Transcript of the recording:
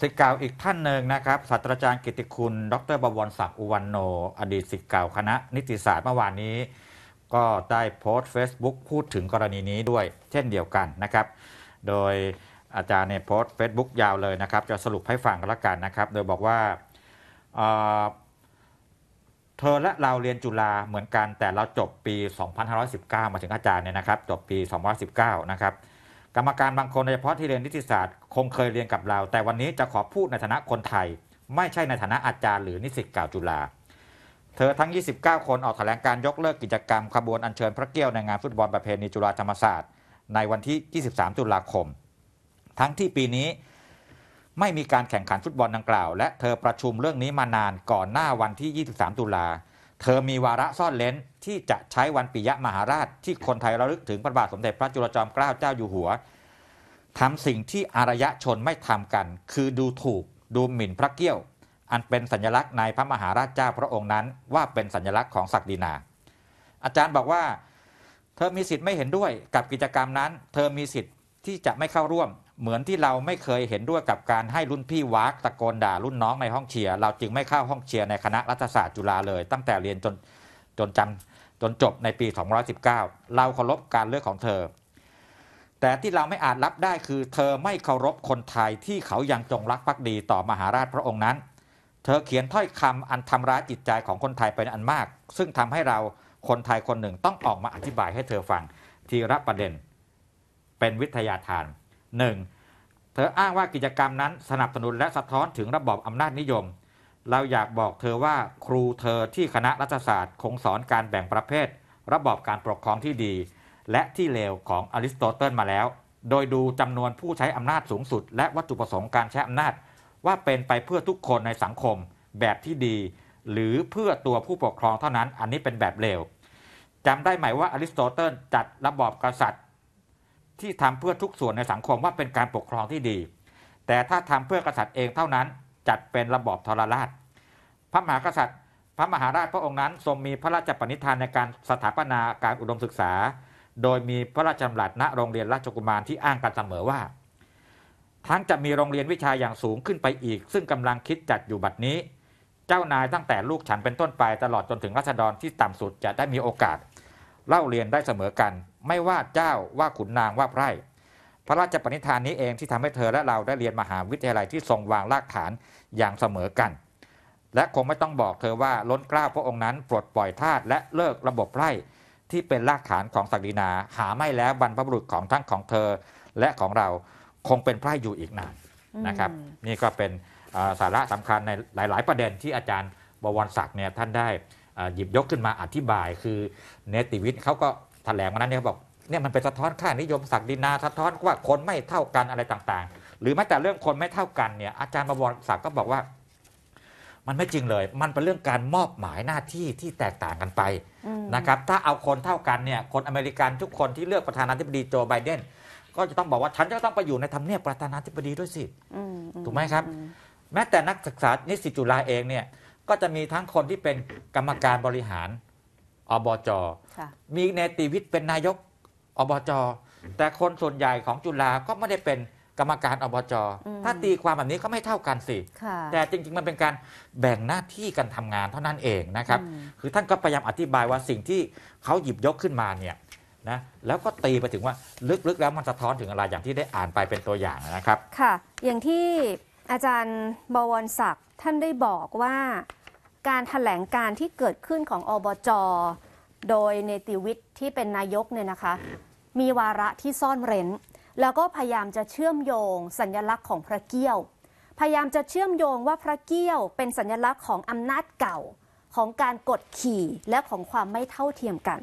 สิทธิ์เก่าอีกท่านหนึ่งนะครับศาสตราจารย์กิติคุณ ดรบวรศักดิ์อุวันโน อดีตสิทธิ์เก่าคณะนิติศาสตร์ เมื่อวานนี้ก็ได้โพสต์ Facebook พูดถึงกรณีนี้ด้วยเช่นเดียวกันนะครับ โดยอาจารย์เนี่ยโพสต์ Facebook ยาวเลยนะครับ จะสรุปให้ฟังกันละกันนะครับ โดยบอกว่าเเธอและเราเรียนจุฬาเหมือนกันแต่เราจบปี 2519 มาถึงอาจารย์เนี่ยนะครับ จบปี2519นะครับกรรมการบางคนโดยเฉพาะที่เรียนนิติศาสตร์คงเคยเรียนกับเรา แต่วันนี้จะขอพูดในฐานะคนไทย ไม่ใช่ในฐานะอาจารย์หรือนิสิตเก่าจุฬาเธอทั้ง 29 คนออกแถลงการยกเลิกกิจกรรมขบวนอัญเชิญพระเกี้ยวในงานฟุตบอลประเพณีจุฬาธรรมศาสตร์ ในวันที่ 23 ตุลาคม ทั้งที่ปีนี้ ไม่มีการแข่งขันฟุตบอลดังกล่าวและเธอประชุมเรื่องนี้มานานก่อนหน้าวันที่ 23 ตุลาเธอมีวาระซ่อนเลนที่จะใช้วันปิยะมหาราชที่คนไทยระลึกถึงพระบาทสมเด็จพระจุลจอมเกล้าเจ้าอยู่หัวทำสิ่งที่อารยะชนไม่ทำกัน คือดูถูกดูหมิ่นพระเกี้ยว อันเป็นสัญลักษณ์ในพระมหาราชเจ้าพระองค์นั้นว่าเป็นสัญลักษณ์ของศักดินา อาจารย์บอกว่า เธอมีสิทธิ์ไม่เห็นด้วยกับกิจกรรมนั้น เธอมีสิทธิ์ที่จะไม่เข้าร่วมเหมือนที่เราไม่เคยเห็นด้วยกับการให้รุ่นพี่วากตะโกนด่ารุ่นน้องในห้องเชียร์เราจึงไม่เข้าห้องเชียร์ในคณะรัฐศาสตร์จุฬาเลย ตั้งแต่เรียนจนจนจำจนจบในปี219 เราเคารพการเลือกของเธอ แต่ที่เราไม่อาจรับได้คือ เธอไม่เคารพคนไทยที่เขายังจงรักภักดีต่อมหาราชพระองค์นั้น เธอเขียนถ้อยคำอันทำร้ายจิตใจของคนไทยเป็นอันมาก ซึ่งทำให้เราคนไทยคนหนึ่งต้องออกมาอธิบายให้เธอฟังทีรับประเด็น เป็นวิทยาทาน 1. เธออ้างว่ากิจกรรมนั้นสนับสนุนและสะท้อนถึงระบอบอำนาจนิยม เราอยากบอกเธอว่าครูเธอที่คณะรัฐศาสตร์ คงสอนการแบ่งประเภท ระบอบการปกครองที่ดี และที่เลวของอริสโตเติลมาแล้ว โดยดูจำนวนผู้ใช้อำนาจสูงสุด และวัตถุประสงค์การใช้อำนาจ ว่าเป็นไปเพื่อทุกคนในสังคม แบบที่ดี หรือเพื่อตัวผู้ปกครองเท่านั้นอันนี้เป็นแบบเลวจำได้ไหมว่าอริสโตเติลจัดระบอบกษัตริย์ที่ทำเพื่อทุกส่วนในสังคมว่าเป็นการปกครองที่ดี แต่ถ้าทำเพื่อกษัตริย์เองเท่านั้นจัดเป็นระบอบทรราช พระมหากษัตริย์พระมหาราชพระองค์นั้น ทรงมีพระราชปณิธานในการสถาปนาการอุดมศึกษา โดยมีพระราชบัญญัติณโรงเรียนราชกุมารที่อ้างกันเสมอว่า ทั้งจะมีโรงเรียนวิชาอย่างสูงขึ้นไปอีก ซึ่งกำลังคิดจัดอยู่บัดนี้ เจ้านายตั้งแต่ลูกฉันเป็นต้นไปตลอดจนถึงราษฎรที่ต่ำสุดจะได้มีโอกาส เล่าเรียนได้เสมอกันไม่ว่าเจ้าว่าขุนนางว่าไพร่ พระราชปณิธานนี้เองที่ทำให้เธอและเราได้เรียน มหาวิทยาลัยที่ทรงวาง รากฐานอย่างเสมอ กัน และคงไม่ต้องบอกเธอว่าล้นกล้าพระองค์นั้น ปลด ปล่อย ทาสและเลิกระบบไพร่ที่เป็น รากฐานของศักดินาหา ไม่แล้วบรรพบุรุษของทั้งของเธอ และของเราคงเป็นไพร่อยู่อีกนานนะครับนี่ก็เป็นสาระสำคัญในหลาย ๆ ประเด็นที่อาจารย์บวรศักดิ์เนี่ยท่านได้หยิบยกขึ้นมาอธิบายคือเนติวิทย์เขาก็แถลงวันนั้นเนี่ยบอกเนี่ยมันเป็นสะท้อนค่านิยมศักดินาสะท้อนว่าคนไม่เท่ากันอะไรต่าง ๆ หรือแม้แต่เรื่องคนไม่เท่ากันเนี่ย อาจารย์บวรศักดิ์ก็บอกว่า มันไม่จริงเลย มันเป็นเรื่องการมอบหมายหน้าที่ที่แตกต่างกันไปนะครับ ถ้าเอาคนเท่ากันเนี่ย คนอเมริกันทุกคนที่เลือกประธานาธิบดีโจไบเดนก็จะต้องบอกว่าฉันจะต้องไปอยู่ในทำเนียบประธานาธิบดีด้วยสิถูกไหมครับ แม้แต่นักศึกษานิสิตจุฬาเองเนี่ย ก็จะมีทั้งคนที่เป็นกรรมการบริหารอบจมีเนติวิทย์เป็นนายกอบจ แต่คนส่วนใหญ่ของจุฬาก็ไม่ได้เป็นกรรมการอบจ ถ้าตีความแบบนี้ก็ไม่เท่ากันสิแต่จริงๆ มันเป็นการแบ่งหน้าที่กันทำงานเท่านั้นเองนะครับคือท่านก็พยายามอธิบายว่าสิ่งที่เขาหยิบยกขึ้นมาเนี่ยนะแล้วก็ตีไปถึงว่าลึกๆแล้วมันสะท้อนถึงอะไรอย่างที่ได้อ่านไปเป็นตัวอย่างนะครับค่ะอย่างที่อาจารย์บวรศักดิ์ท่านได้บอกว่าการถแถลงการที่เกิดขึ้นของอบจ โดยเนติวิทย์ที่เป็นนายกเนี่ยนะคะ มีวาระที่ซ่อนเร้น แล้วก็พยายามจะเชื่อมโยง สัญญลักษณ์ของพระเกี้ยว พยายามจะเชื่อมโยงว่าพระเกี้ยวเป็นสัญญลักษณ์ของอำนาจเก่าของการกดขี่และของความไม่เท่าเทียมกัน